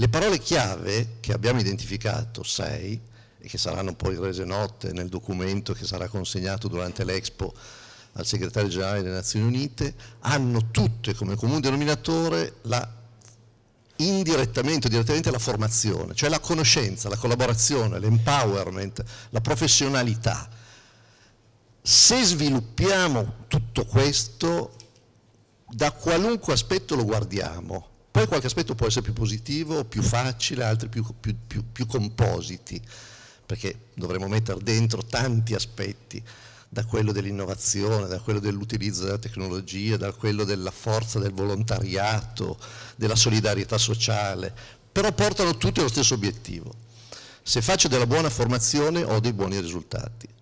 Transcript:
Le parole chiave che abbiamo identificato, sei, e che saranno poi rese note nel documento che sarà consegnato durante l'Expo al segretario generale delle Nazioni Unite, hanno tutte come comune denominatore la, indirettamente o direttamente la formazione, cioè la conoscenza, la collaborazione, l'empowerment, la professionalità. Se sviluppiamo tutto questo, da qualunque aspetto lo guardiamo, poi qualche aspetto può essere più positivo, più facile, altri più, più, più, più compositi, perché dovremmo mettere dentro tanti aspetti, da quello dell'innovazione, da quello dell'utilizzo della tecnologia, da quello della forza del volontariato, della solidarietà sociale, però portano tutti allo stesso obiettivo. Se faccio della buona formazione ho dei buoni risultati